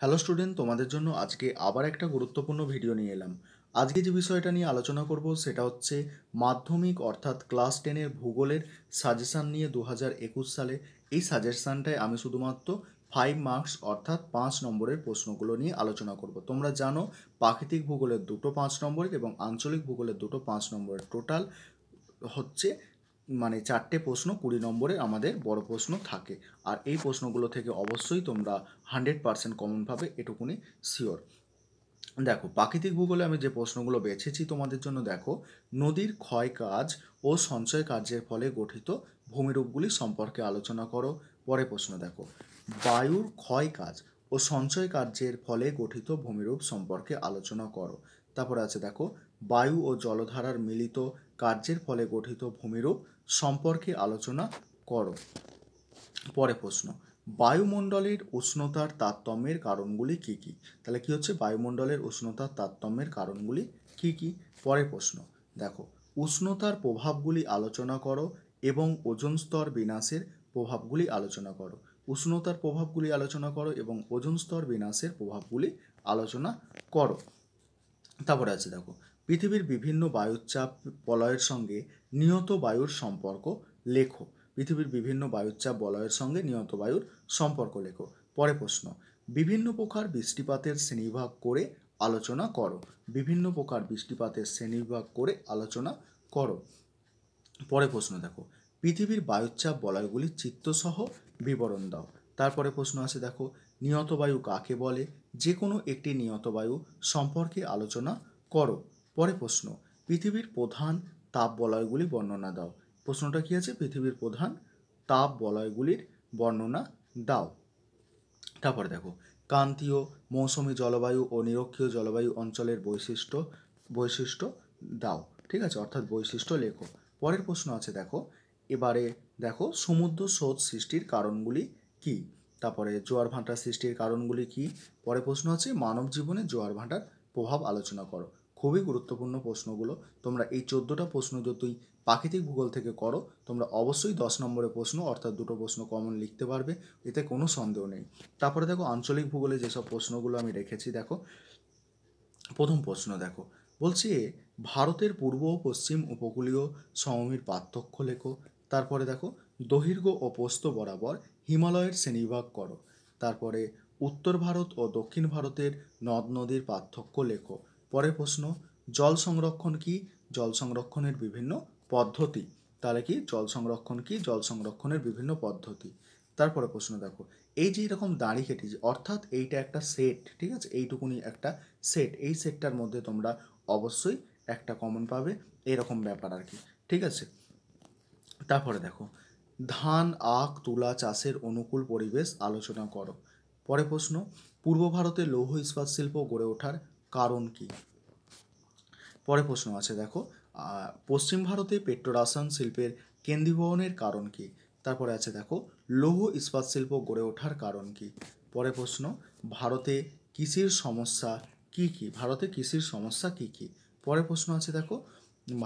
hello student তোমাদের জন্য আজকে আবার একটা গুরুত্বপূর্ণ ভিডিও নিয়ে এলাম আজকে যে বিষয়টা নিয়ে আলোচনা করব সেটা হচ্ছে মাধ্যমিক অর্থাৎ ক্লাস টেনের ভূগোলের সাজেশান নিয়ে দু সালে এই সাজেশানটায় আমি শুধুমাত্র ফাইভ মার্কস অর্থাৎ পাঁচ নম্বরের প্রশ্নগুলো নিয়ে আলোচনা করব তোমরা জানো প্রাকৃতিক ভূগোলের দুটো পাঁচ নম্বরের এবং আঞ্চলিক ভূগোলের দুটো পাঁচ নম্বরের টোটাল হচ্ছে মানে চারটে প্রশ্ন কুড়ি নম্বরে আমাদের বড় প্রশ্ন থাকে আর এই প্রশ্নগুলো থেকে অবশ্যই তোমরা হান্ড্রেড পারসেন্ট কমনভাবে এটুকুনি শিওর দেখো প্রাকৃতিক ভূগোলে আমি যে প্রশ্নগুলো বেছেছি তোমাদের জন্য দেখো নদীর ক্ষয় কাজ ও সঞ্চয় কার্যের ফলে গঠিত ভূমিরূপগুলি সম্পর্কে আলোচনা করো পরে প্রশ্ন দেখো বায়ুর ক্ষয় কাজ ও সঞ্চয় কার্যের ফলে গঠিত ভূমিরূপ সম্পর্কে আলোচনা করো তারপরে আছে দেখো বায়ু ও জলধারার মিলিত কার্যের ফলে গঠিত ভূমিরূপ সম্পর্কে আলোচনা করো পরে প্রশ্ন বায়ুমণ্ডলের উষ্ণতার তারতম্যের কারণগুলি কী কী তাহলে কি হচ্ছে বায়ুমণ্ডলের উষ্ণতার তারতম্যের কারণগুলি কী কী পরে প্রশ্ন দেখো উষ্ণতার প্রভাবগুলি আলোচনা করো এবং ওজন স্তর বিনাশের প্রভাবগুলি আলোচনা করো উষ্ণতার প্রভাবগুলি আলোচনা করো এবং ওজন স্তর বিনাশের প্রভাবগুলি আলোচনা করো তারপরে আছে দেখো পৃথিবীর বিভিন্ন বায়ুচাপ বলয়ের সঙ্গে নিহত বায়ুর সম্পর্ক লেখো পৃথিবীর বিভিন্ন বায়ুচাপ বলয়ের সঙ্গে নিহত বায়ুর সম্পর্ক লেখো পরে প্রশ্ন বিভিন্ন প্রকার বৃষ্টিপাতের শ্রেণীভাগ করে আলোচনা করো বিভিন্ন প্রকার বৃষ্টিপাতের শ্রেণীবিভাগ করে আলোচনা করো পরে প্রশ্ন দেখো পৃথিবীর বায়ুচাপ বলয়গুলি চিত্তসহ বিবরণ দাও তারপরে প্রশ্ন আছে দেখো নিহত বায়ু কাকে বলে যে কোনো একটি নিহত বায়ু সম্পর্কে আলোচনা করো পরে প্রশ্ন পৃথিবীর প্রধান তাপ বলয়গুলি বর্ণনা দাও প্রশ্নটা কী আছে পৃথিবীর প্রধান তাপ বলয়গুলির বর্ণনা দাও তারপরে দেখো ক্রান্তীয় মৌসুমি জলবায়ু ও নিরক্ষীয় জলবায়ু অঞ্চলের বৈশিষ্ট্য বৈশিষ্ট্য দাও ঠিক আছে অর্থাৎ বৈশিষ্ট্য লেখো পরের প্রশ্ন আছে দেখো এবারে দেখো সমুদ্র স্রোত সৃষ্টির কারণগুলি কি তারপরে জোয়ার ভাঁটার সৃষ্টির কারণগুলি কি পরে প্রশ্ন আছে মানব জীবনে জোয়ার ভাঁটার প্রভাব আলোচনা করো খুবই গুরুত্বপূর্ণ প্রশ্নগুলো তোমরা এই চোদ্দোটা প্রশ্ন যতই প্রাকৃতিক ভূগোল থেকে করো তোমরা অবশ্যই দশ নম্বরের প্রশ্ন অর্থাৎ দুটো প্রশ্ন কমন লিখতে পারবে এতে কোনো সন্দেহ নেই তারপরে দেখো আঞ্চলিক ভূগোলে যেসব প্রশ্নগুলো আমি রেখেছি দেখো প্রথম প্রশ্ন দেখো বলছি ভারতের পূর্ব ও পশ্চিম উপকূলীয় সমমির পার্থক্য লেখো তারপরে দেখো দৈর্ঘ্য ও পোস্ত বরাবর হিমালয়ের শ্রেণীভাগ করো তারপরে উত্তর ভারত ও দক্ষিণ ভারতের নদ নদীর পার্থক্য লেখো পরের প্রশ্ন জল সংরক্ষণ কি জল সংরক্ষণের বিভিন্ন পদ্ধতি তাহলে কি জল সংরক্ষণ কি জল সংরক্ষণের বিভিন্ন পদ্ধতি তারপরে প্রশ্ন দেখো এই যে এরকম দাঁড়ি কেটেছে অর্থাৎ এইটা একটা সেট ঠিক আছে এইটুকুনি একটা সেট এই সেটটার মধ্যে তোমরা অবশ্যই একটা কমন পাবে এরকম ব্যাপার আর কি ঠিক আছে তারপরে দেখো ধান আখ তুলা চাষের অনুকূল পরিবেশ আলোচনা করো পরে প্রশ্ন পূর্ব ভারতে লৌহ ইস্পাত শিল্প গড়ে ওঠার কারণ কি পরে প্রশ্ন আছে দেখো পশ্চিম ভারতে পেট্রোরাসায়ন শিল্পের কেন্দ্রীভবনের কারণ কি তারপরে আছে দেখো লৌহ ইস্পাত শিল্প গড়ে ওঠার কারণ কি পরে প্রশ্ন ভারতে কৃষির সমস্যা কি কি ভারতে কৃষির সমস্যা কি কি পরে প্রশ্ন আছে দেখো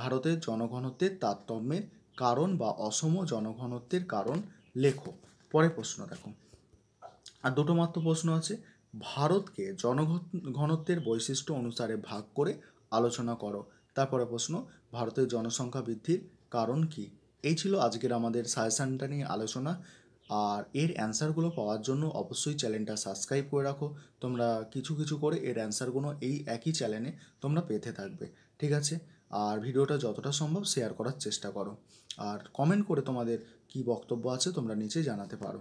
ভারতের জনঘনত্বের তারতম্যের কারণ বা অসম জনঘনত্বের কারণ লেখো পরে প্রশ্ন দেখো আর দুটো মাত্র প্রশ্ন আছে ভারতকে জনঘনত্বের বৈশিষ্ট্য অনুসারে ভাগ করে আলোচনা করো তারপরে প্রশ্ন ভারতের জনসংখ্যা বৃদ্ধির কারণ কি এই ছিল আজকের আমাদের সাজেশানটা নিয়ে আলোচনা আর এর অ্যান্সারগুলো পাওয়ার জন্য অবশ্যই চ্যানেলটা সাবস্ক্রাইব করে রাখো তোমরা কিছু কিছু করে এর অ্যান্সারগুলো এই একই চ্যানেলে তোমরা পেতে থাকবে ঠিক আছে আর ভিডিওটা যতটা সম্ভব শেয়ার করার চেষ্টা করো আর কমেন্ট করে তোমাদের কি বক্তব্য আছে তোমরা নিচে জানাতে পারো